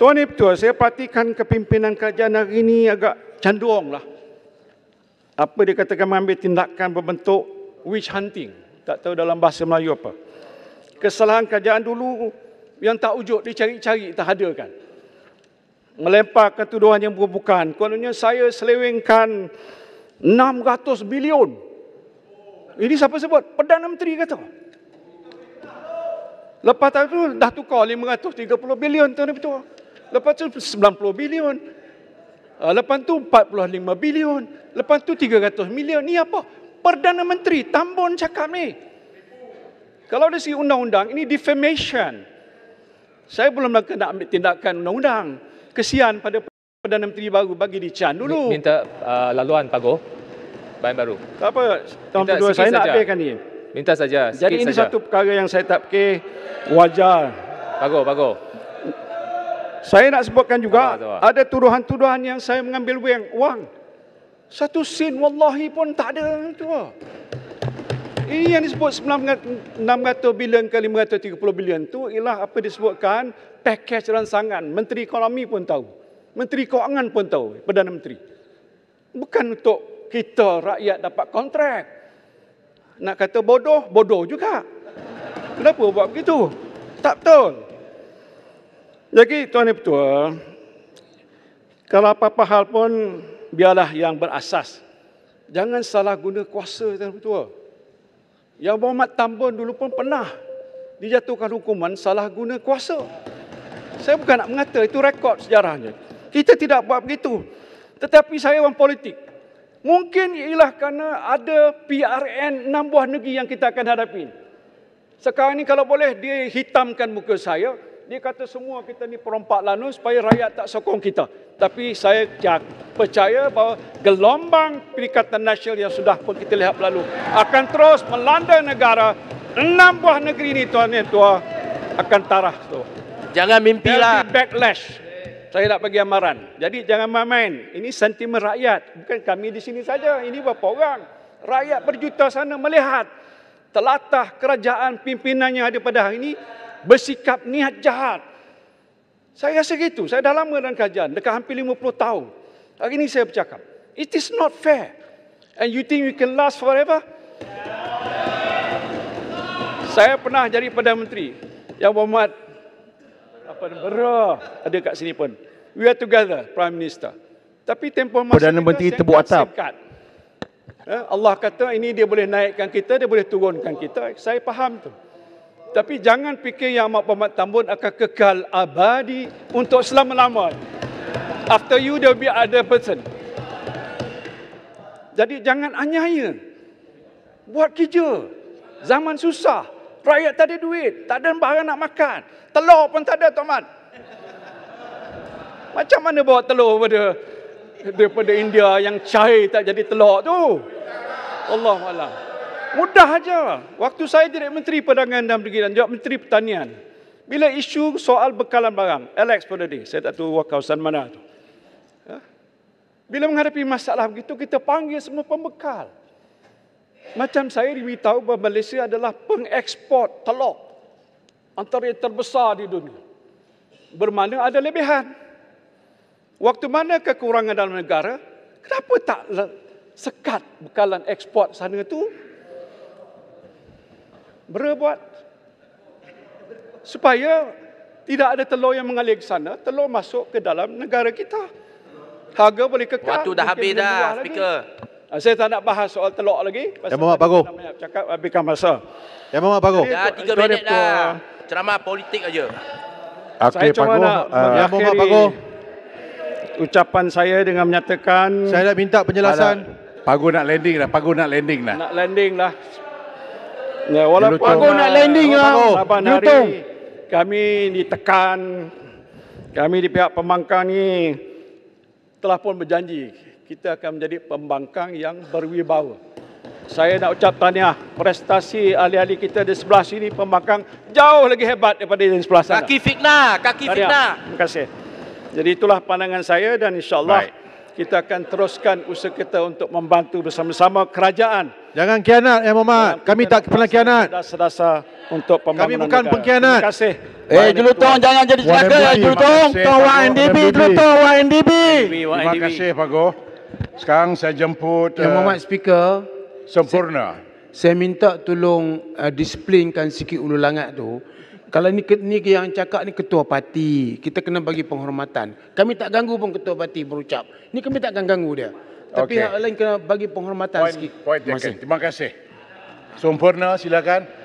Tuan Ibtua, saya perhatikan kepimpinan kerajaan hari ini agak canduong lah. Apa dia katakan mengambil tindakan berbentuk witch hunting. Tak tahu dalam bahasa Melayu apa. Kesalahan kerajaan dulu yang tak wujud, dicari-cari, tak ada kan. Melempar ketuduhan yang bukan-bukan. Kononnya saya selewengkan 600 bilion. Ini siapa sebut? Perdana Menteri kata. Lepas tu dah tukar 530 bilion tuan-tuan. Lepas tu 90 ah, bilion. Lepas tu 45 bilion. Lepas tu 300 bilion. Ni apa? Perdana Menteri Tambun cakap ni. Kalau dari segi undang-undang, ini defamation. Saya belum nak kena ambil tindakan undang-undang. Kesian pada Perdana Menteri baru bagi di Chan dulu. Minta uh, laluan, Pak Goh. Bahan baru. Tak apa. Tuan Pertua, saya nak habiskan ni. Minta saja. Jadi ini saja. satu perkara yang saya tak fikir wajar. Pak Goh, Pak Goh. Saya nak sebutkan juga apa, ada tuduhan-tuduhan yang saya mengambil wang wang. Satu sen wallahi pun tak ada tu. Ini yang disebut 600 bilion ke 530 bilion tu ialah apa disebutkan pakej ransangan. Menteri Ekonomi pun tahu. Menteri Keuangan pun tahu, Perdana Menteri. Bukan untuk kita rakyat dapat kontrak. Nak kata bodoh, bodoh juga. Kenapa buat begitu? Tak betul. Jadi Tuan dan Petua, kalau apa-apa hal pun biarlah yang berasas. Jangan salah guna kuasa Tuan dan Petua. Yang Muhammad Tambun dulu pun pernah dijatuhkan hukuman salah guna kuasa. Saya bukan nak mengata, itu rekod sejarahnya. Kita tidak buat begitu. Tetapi saya orang politik. Mungkin ialah kerana ada PRN enam buah negeri yang kita akan hadapi. Sekarang ini kalau boleh dihitamkan muka saya, dia kata semua kita ni perompak lanu supaya rakyat tak sokong kita. Tapi saya percaya bahawa gelombang Perikatan Nasional yang sudah pun kita lihat lalu akan terus melanda negara. Enam buah negeri ini tuan dan tua akan tarah tu. Jangan mimpilah. Jadi backlash. Saya nak bagi amaran. Jadi jangan main-main. Ini sentimen rakyat. Bukan kami di sini saja. Ini berapa orang. Rakyat berjuta sana melihat telatah kerajaan pimpinannya daripada hari ini bersikap niat jahat. Saya rasa gitu. Saya dah lama dalam kajian. Dekat hampir 50 tahun. Hari ini saya bercakap. It is not fair. And you think you can last forever? Saya pernah jadi Perdana Menteri. Yang berhormat. Apa berah. Ada kat sini pun. We are together, Prime Minister. Tapi tempoh masa Perdana Menteri tebuk atap. Sikat. Eh, Allah kata ini dia boleh naikkan kita, dia boleh turunkan kita. Saya faham tu. Tapi jangan fikir yang Mak Muhammad Tambun akan kekal abadi untuk selama-lamanya. After you, there will be other person. Jadi jangan anyaya. Buat kerja. Zaman susah. Rakyat tak ada duit. Tak ada barang nak makan. Telur pun tak ada, Tok Mat. Macam mana bawa telur daripada, daripada India yang cair tak jadi telur tu? Allah Allah. Mudah aja. Waktu saya jadi Menteri Perdagangan dan Perikanan, jawab Menteri Pertanian. Bila isu soal bekalan barang, Alex pada dia, saya tak tahu kawasan mana tu. Ha? Bila menghadapi masalah begitu, kita panggil semua pembekal. Macam saya diberitahu bahawa Malaysia adalah pengekspor telur antara yang terbesar di dunia. Bermakna ada lebihan. Waktu mana kekurangan dalam negara, kenapa tak sekat bekalan ekspor sana tu berbuat supaya tidak ada telur yang mengalir ke sana, telur masuk ke dalam negara kita. Harga boleh kekal. Waktu dah habis dah, speaker. Lagi. Ah, saya tak nak bahas soal telur lagi. Ya Mohd Pagoh. Cakap habiskan masa. Yang Mohd Pagoh. Dah tiga minit dah. Ceramah politik aja. Okay, saya cuma nak uh, mengakhiri ucapan saya dengan menyatakan... Saya dah minta penjelasan. Pagoh nak landing dah. Pagoh nak landing dah. Nak landing dah. Ya, walaupun aku nak landing lah. Newton. Kami ditekan. Kami di pihak pembangkang ni telah pun berjanji kita akan menjadi pembangkang yang berwibawa. Saya nak ucap tahniah prestasi ahli-ahli kita di sebelah sini pembangkang jauh lagi hebat daripada yang sebelah sana. Kaki fitnah, kaki fitnah. Terima kasih. Jadi itulah pandangan saya dan insya-Allah Baik kita akan teruskan usaha kita untuk membantu bersama-sama kerajaan. Jangan kianat, Yang eh, Mohamad. Kami tak pernah kianat. Dasa-dasa untuk pembangunan Kami bukan pengkianat. Terima kasih. Eh, Jelutong, jangan jadi celaka, Jelutong. Tuan YNDB, Jelutong, YNDB. Terima kasih, Pak Goh. Sekarang saya jemput... Yang eh, Mohamad, Speaker. Sempurna. Saya, minta tolong uh, disiplinkan sikit ululangat tu kalau ni ni yang cakap ni ketua parti, kita kena bagi penghormatan. Kami tak ganggu pun ketua parti berucap. Ni kami takkan ganggu dia. Tapi okay. hak lain kena bagi penghormatan point, sikit. Point Terima kasih. Sempurna, silakan.